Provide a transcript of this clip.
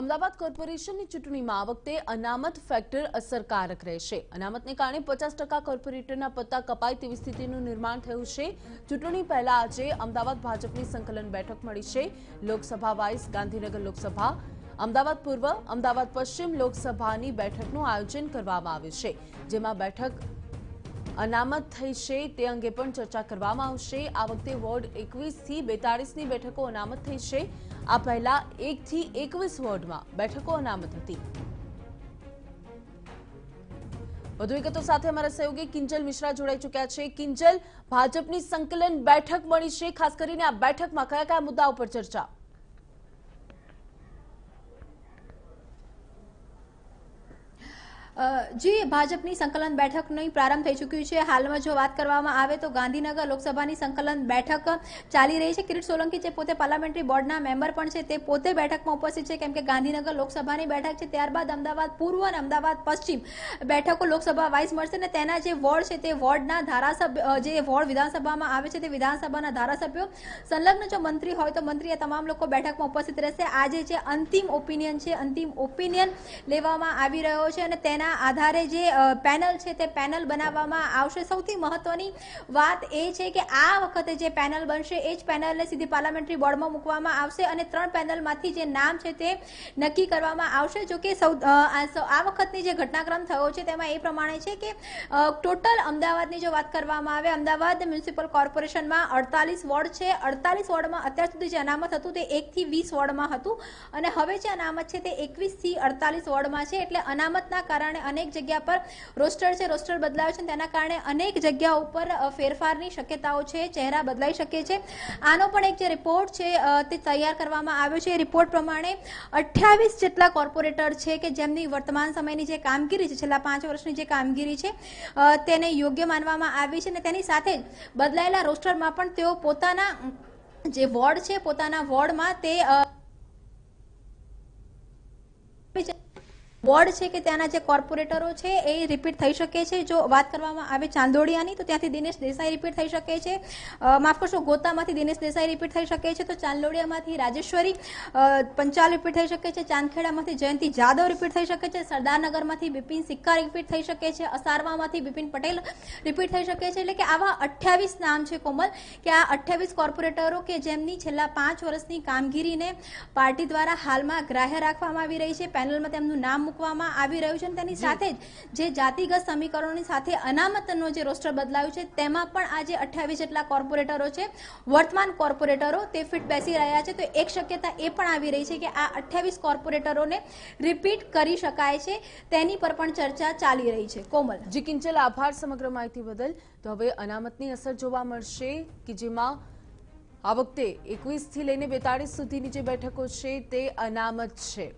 અમદાવાદ કોર્પોરેશનની ચૂંટણીમાં આ વખતે અનામત ફેક્ટર અસરકારક રહેશે અનામતને કારણે પચાસ ટકા કોર્પોરેટરના પત્તા કપાય તેવી સ્થિતિનું નિર્માણ થયું છે ચૂંટણી પહેલા આજે અમદાવાદ ભાજપની સંકલન બેઠક મળી છે લોકસભા વાઇસ ગાંધીનગર લોકસભા અમદાવાદ પૂર્વ અમદાવાદ પશ્ચિમ લોકસભાની બેઠકનું આયોજન કરવામાં આવ્યું છે જેમાં બેઠક अनामत થઈ છે તે અંગે પણ ચર્ચા કરવામાં આવશે આ વખતે વોર્ડ 21 થી 42 ની બેઠકો अनामत થઈ છે આ પહેલા 1 થી 21 વોર્ડમાં બેઠકો નામત હતી ઓદ્યોગતો સાથે અમારા सहयोगी કિંજલ मिश्रा જોડાયા છે કિંજલ ભાજપની સંકલન બેઠક મળી છે ખાસ કરીને આ બેઠકમાં કયા કયા મુદ્દાઓ પર ચર્ચા જે ભાજપની સંકલન બેઠકની પ્રારંભ થઈ ચૂક્યું છે હાલમાં જો વાત કરવામાં આવે તો ગાંધીનગર લોકસભાની સંકલન બેઠક ચાલી રહી છે કિરીટ સોલંકી જે પોતે પાર્લામેન્ટરી બોર્ડના મેમ્બર પણ છે તે પોતે બેઠકમાં ઉપસ્થિત છે કેમ કે ગાંધીનગર લોકસભાની બેઠક છે ત્યારબાદ અમદાવાદ પૂર્વ અને અમદાવાદ પશ્ચિમ બેઠકો લોકસભા વાઇસ મળશે અને તેના જે વોર્ડ છે તે વોર્ડના ધારાસભ્ય જે વોર્ડ વિધાનસભામાં આવે છે તે વિધાનસભાના ધારાસભ્યો સંલગ્ન જો મંત્રી હોય તો મંત્રી તમામ લોકો બેઠકમાં ઉપસ્થિત રહેશે આજે જે અંતિમ ઓપિનિયન છે અંતિમ ઓપિનિયન લેવામાં આવી રહ્યો છે અને તેના તેના આધારે જે પેનલ છે તે પેનલ બનાવવામાં આવશે સૌથી મહત્વની વાત એ છે કે આ વખતે જે પેનલ બનશે એ જ પેનલને સીધી પાર્લામેન્ટરી બોર્ડમાં મૂકવામાં આવશે અને ત્રણ પેનલમાંથી જે નામ છે તે નક્કી કરવામાં આવશે જો કે સૌ આ વખતની જે ઘટનાક્રમ થયો છે તેમાં એ પ્રમાણે છે કે ટોટલ અમદાવાદની જો વાત કરવામાં આવે અમદાવાદ મ્યુનિસિપલ કોર્પોરેશનમાં અડતાલીસ વોર્ડ છે અડતાલીસ વોર્ડમાં અત્યાર સુધી જે અનામત હતું તે એકથી વીસ વોર્ડમાં હતું અને હવે જે અનામત છે તે એકવીસથી અડતાલીસ વોર્ડમાં છે એટલે અનામતના કારણે કારણે અનેક જગ્યા પર રોસ્ટર છે રોસ્ટર બદલાવ છે તેના કારણે અનેક જગ્યા ઉપર ફેરફારની શક્યતાઓ છે ચહેરા બદલાઈ શકે છે આનો પણ એક જે રિપોર્ટ છે તે તૈયાર કરવામાં આવ્યો છે એ રિપોર્ટ પ્રમાણે અઠ્યાવીસ જેટલા કોર્પોરેટર છે કે જેમની વર્તમાન સમયની જે કામગીરી છે છેલ્લા પાંચ વર્ષની જે કામગીરી છે તેને યોગ્ય માનવામાં આવી છે અને તેની સાથે જ બદલાયેલા રોસ્ટરમાં પણ તેઓ પોતાના જે વોર્ડ છે પોતાના વોર્ડમાં તે બોર્ડ છે કે ત્યાંના જે કોર્પોરેટરો છે એ રિપીટ થઈ શકે છે જો વાત કરવામાં આવે ચાંદોડિયાની તો ત્યાંથી દિનેશ દેસાઈ રિપીટ થઈ શકે છે માફ કરશો ગોતામાંથી દિનેશ દેસાઈ રિપીટ થઈ શકે છે તો ચાંદોડિયામાંથી રાજેશ્વરી પંચાલ રિપીટ થઈ શકે છે ચાંદખેડામાંથી જયંતિ જાદવ રિપીટ થઈ શકે છે સરદારનગરમાંથી બિપિન સિક્કા રિપીટ થઈ શકે છે અસારવામાંથી બિપિન પટેલ રિપીટ થઈ શકે છે એટલે કે આવા અઠ્યાવીસ નામ છે કોમલ કે આ અઠ્યાવીસ કોર્પોરેટરો કે જેમની છેલ્લા પાંચ વર્ષની કામગીરીને પાર્ટી દ્વારા હાલમાં ગ્રાહ્ય રાખવામાં આવી રહી છે પેનલમાં તેમનું નામ મૂકવામાં આવી રહ્યું છે તેની સાથે જ જે જાતિગત સમીકરણોની સાથે અનામતનો જે રોસ્ટર બદલાયું છે તેમાં પણ આજે અઠ્યાવીસ જેટલા કોર્પોરેટરો છે વર્તમાન કોર્પોરેટરો તે ફિટ બેસી રહ્યા છે તો એક શક્યતા એ પણ આવી રહી છે કે આ અઠ્યાવીસ કોર્પોરેટરોને રિપીટ કરી શકાય છે તેની પર પણ ચર્ચા ચાલી રહી છે કોમલ જી કિંચલ આભાર સમગ્ર માહિતી બદલ તો હવે અનામતની અસર જોવા મળશે કે જેમાં આ વખતે એકવીસથી લઈને બેતાળીસ સુધીની જે બેઠકો છે તે અનામત છે